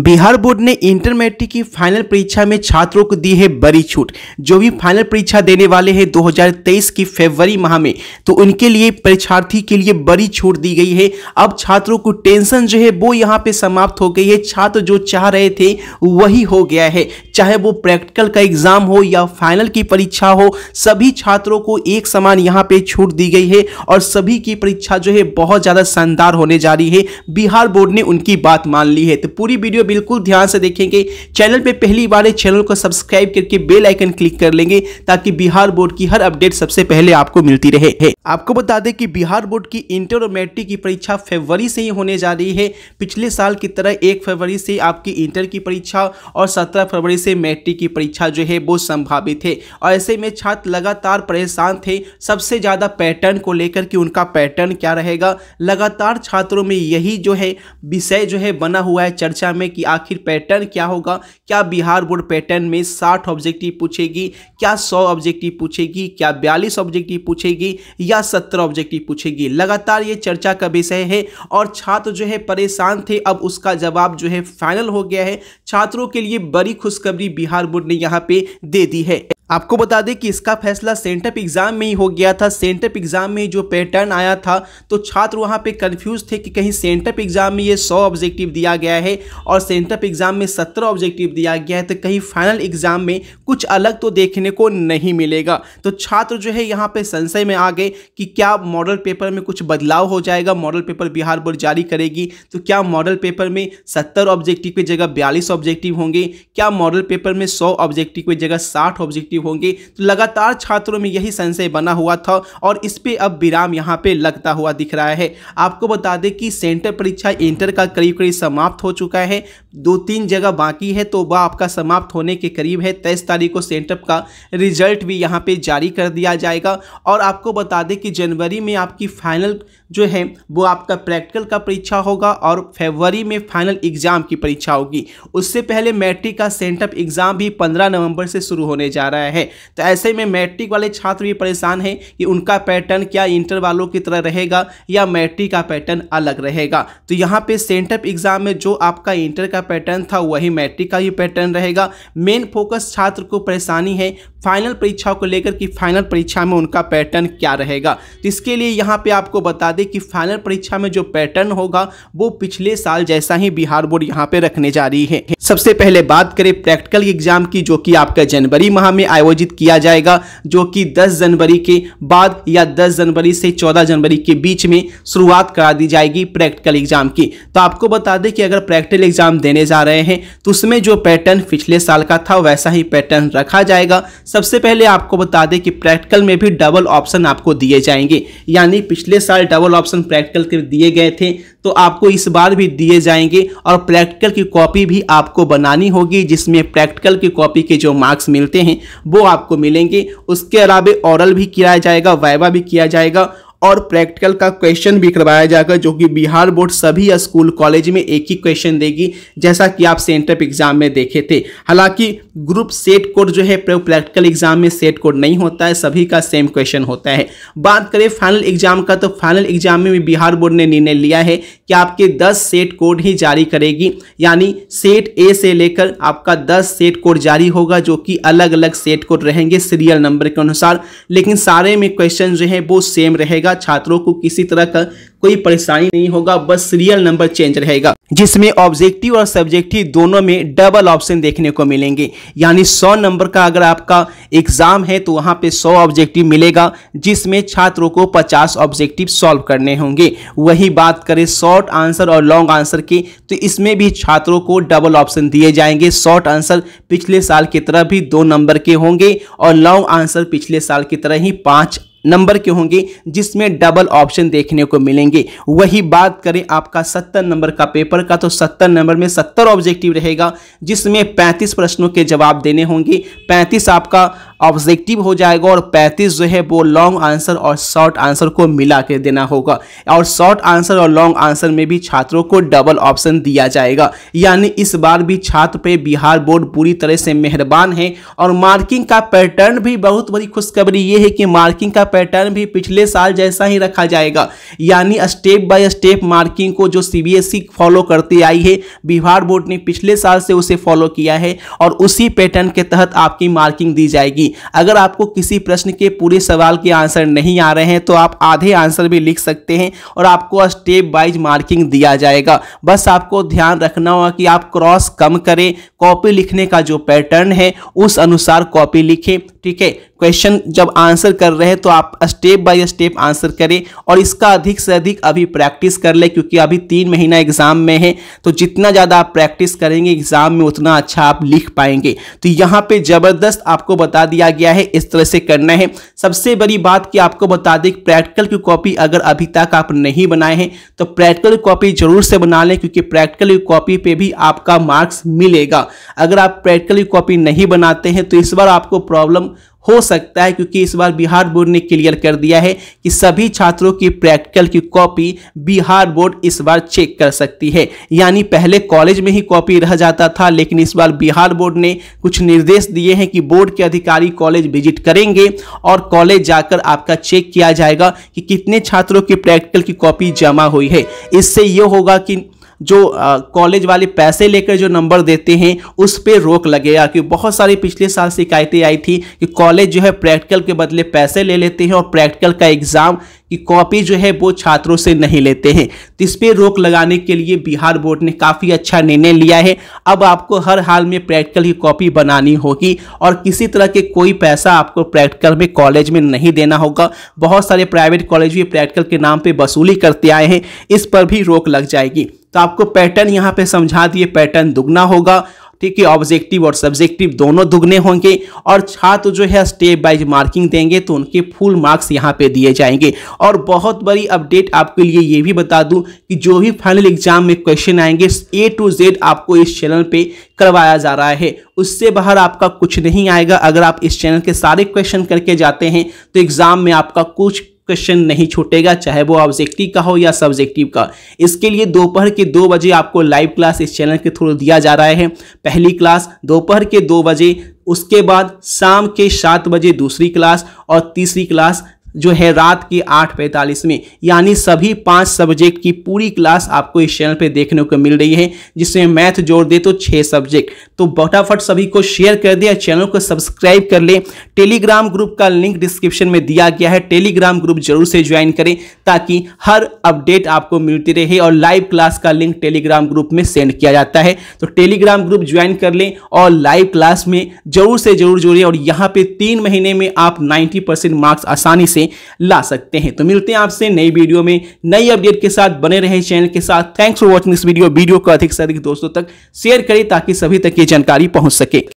Bihar board ने inter matric की final परीक्षा में छात्रों को दी है बड़ी छूट जो भी फाइनल परीक्षा देने वाले हैं 2023 की फरवरी माह में तो उनके लिए परीक्षार्थी के लिए बड़ी छूट दी गई है अब छात्रों को टेंशन जो है वो यहाँ पे समाप्त हो गई है छात्र जो चाह रहे थे वही हो गया है चाहे वो प्रैक्टिकल का एग्जाम हो या फाइनल की परीक्षा हो सभी छात्रों को एक समान यहाँ पे छूट दी गई है और सभी की परीक्षा जो है बहुत ज़्यादा शानदार होने जा रही है बिहार बोर्ड ने उनकी बात मान ली है तो पूरी वीडियो बिल्कुल ध्यान से देखेंगे चैनल पर पहली बार चैनल को सब्सक्राइब करके बेल आइकन क्लिक कर लेंगे ताकि बिहार बोर्ड की हर अपडेट सबसे पहले आपको मिलती रहे आपको बता दें कि बिहार बोर्ड की इंटर और मैट्रिक की परीक्षा फरवरी से ही होने जा रही है पिछले साल की तरह एक फरवरी से आपकी इंटर की परीक्षा और सत्रह फरवरी से मैट्रिक की परीक्षा जो है वो संभावित है और ऐसे में छात्र लगातार परेशान थे सबसे ज़्यादा पैटर्न को लेकर कि उनका पैटर्न क्या रहेगा लगातार छात्रों में यही जो है विषय जो है बना हुआ है चर्चा में कि आखिर पैटर्न क्या होगा क्या बिहार बोर्ड पैटर्न में साठ ऑब्जेक्टिव पूछेगी क्या सौ ऑब्जेक्टिव पूछेगी क्या बयालीस ऑब्जेक्टिव पूछेगी या सत्तर ऑब्जेक्टिव पूछेगी लगातार ये चर्चा का विषय है और छात्र जो है परेशान थे अब उसका जवाब जो है फाइनल हो गया है छात्रों के लिए बड़ी खुशखबरी खुशखबरी बिहार बोर्ड ने यहाँ पे दे दी है आपको बता दें कि इसका फैसला सेंटअप एग्जाम में ही हो गया था सेंटअप एग्जाम में जो पैटर्न आया था तो छात्र वहां पे कंफ्यूज थे कि कहीं सेंटअप एग्जाम में ये 100 ऑब्जेक्टिव दिया गया है और सेंटअप एग्जाम में 17 ऑब्जेक्टिव दिया गया है तो कहीं फाइनल एग्जाम में कुछ अलग तो देखने को नहीं मिलेगा तो छात्र जो है यहाँ पर संशय में आ गए कि क्या मॉडल पेपर में कुछ बदलाव हो जाएगा मॉडल पेपर बिहार बोर्ड जारी करेगी तो क्या मॉडल पेपर में सत्तर ऑब्जेक्टिव की जगह बयालीस ऑब्जेक्टिव होंगे क्या मॉडल पेपर में सौ ऑब्जेक्टिव की जगह साठ ऑब्जेक्टिव होंगी तो लगातार छात्रों में यही संशय बना हुआ था और इस पर अब विराम यहाँ पे लगता हुआ दिख रहा है आपको बता दें कि सेंटर परीक्षा इंटर का करीब करीब समाप्त हो चुका है दो तीन जगह बाकी है तो वह आपका समाप्त होने के करीब है तेईस तारीख को सेंटर का रिजल्ट भी यहाँ पर जारी कर दिया जाएगा और आपको बता दें कि जनवरी में आपकी फाइनल जो है वो आपका प्रैक्टिकल का परीक्षा होगा और फेबरी में फाइनल एग्ज़ाम की परीक्षा होगी उससे पहले मैट्रिक का सेंटअप एग्ज़ाम भी पंद्रह नवंबर से शुरू होने जा रहा है तो ऐसे में मैट्रिक वाले छात्र भी परेशान हैं कि उनका पैटर्न क्या इंटर वालों की तरह रहेगा या मैट्रिक का पैटर्न अलग रहेगा तो यहाँ पर सेंटअप एग्ज़ाम में जो आपका इंटर का पैटर्न था वही मैट्रिक का ही पैटर्न रहेगा मेन फोकस छात्र को परेशानी है फाइनल परीक्षा को लेकर कि फाइनल परीक्षा में उनका पैटर्न क्या रहेगा तो इसके लिए यहाँ पे आपको बता दें हैं कि फाइनल परीक्षा में जो पैटर्न होगा वो पिछले साल जैसा ही बिहार बोर्ड यहाँ पे रखने जा रही है सबसे पहले बात करें प्रैक्टिकल एग्जाम की जो कि आपका जनवरी माह में आयोजित किया जाएगा जो कि 10 जनवरी के बाद या 10 जनवरी से 14 जनवरी के बीच में शुरुआत करा दी जाएगी प्रैक्टिकल एग्जाम की तो आपको बता दें कि अगर प्रैक्टिकल एग्जाम देने जा रहे हैं तो उसमें जो पैटर्न पिछले साल का था वैसा ही पैटर्न रखा जाएगा सबसे पहले आपको बता दें कि प्रैक्टिकल में भी डबल ऑप्शन आपको दिए जाएंगे यानी पिछले साल डबल ऑप्शन प्रैक्टिकल के दिए गए थे तो आपको इस बार भी दिए जाएंगे और प्रैक्टिकल की कॉपी भी आपको बनानी होगी जिसमें प्रैक्टिकल की कॉपी के जो मार्क्स मिलते हैं वो आपको मिलेंगे उसके अलावा ओरल भी किया जाएगा वाइवा भी किया जाएगा और प्रैक्टिकल का क्वेश्चन भी करवाया जाएगा जो कि बिहार बोर्ड सभी स्कूल कॉलेज में एक ही क्वेश्चन देगी जैसा कि आप सेंटर एग्जाम में देखे थे हालांकि ग्रुप सेट कोड जो है प्रैक्टिकल एग्जाम में सेट कोड नहीं होता है सभी का सेम क्वेश्चन होता है बात करें फाइनल एग्जाम का तो फाइनल एग्जाम में भी बिहार बोर्ड ने निर्णय लिया है कि आपके 10 सेट कोड ही जारी करेगी यानी सेट ए से लेकर आपका 10 सेट कोड जारी होगा जो कि अलग अलग सेट कोड रहेंगे सीरियल नंबर के अनुसार लेकिन सारे में क्वेश्चन जो है वो सेम रहेगा छात्रों को किसी तरह का कोई परेशानी नहीं होगा बस सीरियल नंबर चेंज रहेगा जिसमें ऑब्जेक्टिव और सब्जेक्टिव दोनों में डबल ऑप्शन देखने को मिलेंगे यानी 100 नंबर का अगर आपका एग्जाम है तो वहाँ पे 100 ऑब्जेक्टिव मिलेगा जिसमें छात्रों को 50 ऑब्जेक्टिव सॉल्व करने होंगे वही बात करें शॉर्ट आंसर और लॉन्ग आंसर की तो इसमें भी छात्रों को डबल ऑप्शन दिए जाएंगे शॉर्ट आंसर पिछले साल की तरह भी दो नंबर के होंगे और लॉन्ग आंसर पिछले साल की तरह ही पाँच नंबर के होंगे जिसमें डबल ऑप्शन देखने को मिलेंगे वही बात करें आपका सत्तर नंबर का पेपर का तो सत्तर नंबर में सत्तर ऑब्जेक्टिव रहेगा जिसमें पैंतीस प्रश्नों के जवाब देने होंगे पैंतीस आपका ऑब्जेक्टिव हो जाएगा और पैंतीस जो है वो लॉन्ग आंसर और शॉर्ट आंसर को मिला के देना होगा और शॉर्ट आंसर और लॉन्ग आंसर में भी छात्रों को डबल ऑप्शन दिया जाएगा यानी इस बार भी छात्र पे बिहार बोर्ड पूरी तरह से मेहरबान है और मार्किंग का पैटर्न भी बहुत बड़ी खुशखबरी ये है कि मार्किंग का पैटर्न भी पिछले साल जैसा ही रखा जाएगा यानी स्टेप बाय स्टेप मार्किंग को जो सीबीएसई फॉलो e करती आई है बिहार बोर्ड ने पिछले साल से उसे फॉलो किया है और उसी पैटर्न के तहत आपकी मार्किंग दी जाएगी अगर आपको किसी प्रश्न के पूरे सवाल के आंसर नहीं आ रहे हैं तो आप आधे आंसर भी लिख सकते हैं और आपको स्टेप वाइज मार्किंग दिया जाएगा बस आपको ध्यान रखना होगा कि आप क्रॉस कम करें कॉपी लिखने का जो पैटर्न है उस अनुसार कॉपी लिखें ठीक है क्वेश्चन जब आंसर कर रहे हैं तो आप स्टेप बाय स्टेप आंसर करें और इसका अधिक से अधिक अभी प्रैक्टिस कर ले क्योंकि अभी तीन महीना एग्जाम में है तो जितना ज़्यादा आप प्रैक्टिस करेंगे एग्जाम में उतना अच्छा आप लिख पाएंगे तो यहाँ पे ज़बरदस्त आपको बता दिया गया है इस तरह से करना है सबसे बड़ी बात कि आपको बता दें प्रैक्टिकल की कॉपी अगर अभी तक आप नहीं बनाए हैं तो प्रैक्टिकल कॉपी जरूर से बना लें क्योंकि प्रैक्टिकल कॉपी पर भी आपका मार्क्स मिलेगा अगर आप प्रैक्टिकल कॉपी नहीं बनाते हैं तो इस बार आपको प्रॉब्लम हो सकता है क्योंकि इस बार बिहार बोर्ड ने क्लियर कर दिया है कि सभी छात्रों की प्रैक्टिकल की कॉपी बिहार बोर्ड इस बार चेक कर सकती है यानी पहले कॉलेज में ही कॉपी रह जाता था लेकिन इस बार बिहार बोर्ड ने कुछ निर्देश दिए हैं कि बोर्ड के अधिकारी कॉलेज विजिट करेंगे और कॉलेज जाकर आपका चेक किया जाएगा कि कितने छात्रों की प्रैक्टिकल की कॉपी जमा हुई है इससे ये होगा कि जो कॉलेज वाले पैसे लेकर जो नंबर देते हैं उस पर रोक लगेगा क्योंकि बहुत सारी पिछले साल शिकायतें आई थी कि कॉलेज जो है प्रैक्टिकल के बदले पैसे ले लेते हैं और प्रैक्टिकल का एग्ज़ाम की कॉपी जो है वो छात्रों से नहीं लेते हैं तो इस पर रोक लगाने के लिए बिहार बोर्ड ने काफ़ी अच्छा निर्णय लिया है अब आपको हर हाल में प्रैक्टिकल की कॉपी बनानी होगी और किसी तरह के कोई पैसा आपको प्रैक्टिकल में कॉलेज में नहीं देना होगा बहुत सारे प्राइवेट कॉलेज भी प्रैक्टिकल के नाम पर वसूली करते आए हैं इस पर भी रोक लग जाएगी तो आपको पैटर्न यहाँ पे समझा दिए पैटर्न दुगना होगा ठीक है ऑब्जेक्टिव और सब्जेक्टिव दोनों दुगने होंगे और छात्र जो है स्टेप बाइज मार्किंग देंगे तो उनके फुल मार्क्स यहाँ पे दिए जाएंगे और बहुत बड़ी अपडेट आपके लिए ये भी बता दूं कि जो भी फाइनल एग्जाम में क्वेश्चन आएंगे ए टू जेड आपको इस चैनल पे करवाया जा रहा है उससे बाहर आपका कुछ नहीं आएगा अगर आप इस चैनल के सारे क्वेश्चन करके जाते हैं तो एग्जाम में आपका कुछ क्वेश्चन नहीं छूटेगा चाहे वो ऑब्जेक्टिव का हो या सब्जेक्टिव का इसके लिए दोपहर के दो बजे आपको लाइव क्लास इस चैनल के थ्रू दिया जा रहा है पहली क्लास दोपहर के दो बजे उसके बाद शाम के सात बजे दूसरी क्लास और तीसरी क्लास जो है रात के आठ पैंतालीस में यानी सभी पांच सब्जेक्ट की पूरी क्लास आपको इस चैनल पे देखने को मिल रही है जिसमें मैथ जोड़ दे तो छः सब्जेक्ट तो फटाफट सभी को शेयर कर दे चैनल को सब्सक्राइब कर ले टेलीग्राम ग्रुप का लिंक डिस्क्रिप्शन में दिया गया है टेलीग्राम ग्रुप जरूर से ज्वाइन करें ताकि हर अपडेट आपको मिलती रहे और लाइव क्लास का लिंक टेलीग्राम ग्रुप में सेंड किया जाता है तो टेलीग्राम ग्रुप ज्वाइन कर लें और लाइव क्लास में जरूर से जरूर जोड़िए और यहाँ पर तीन महीने में आप नाइन्टी मार्क्स आसानी से से ला सकते हैं तो मिलते हैं आपसे नई वीडियो में नई अपडेट के साथ बने रहे चैनल के साथ थैंक्स फॉर वॉचिंग इस वीडियो वीडियो को अधिक से अधिक दोस्तों तक शेयर करें ताकि सभी तक ये जानकारी पहुंच सके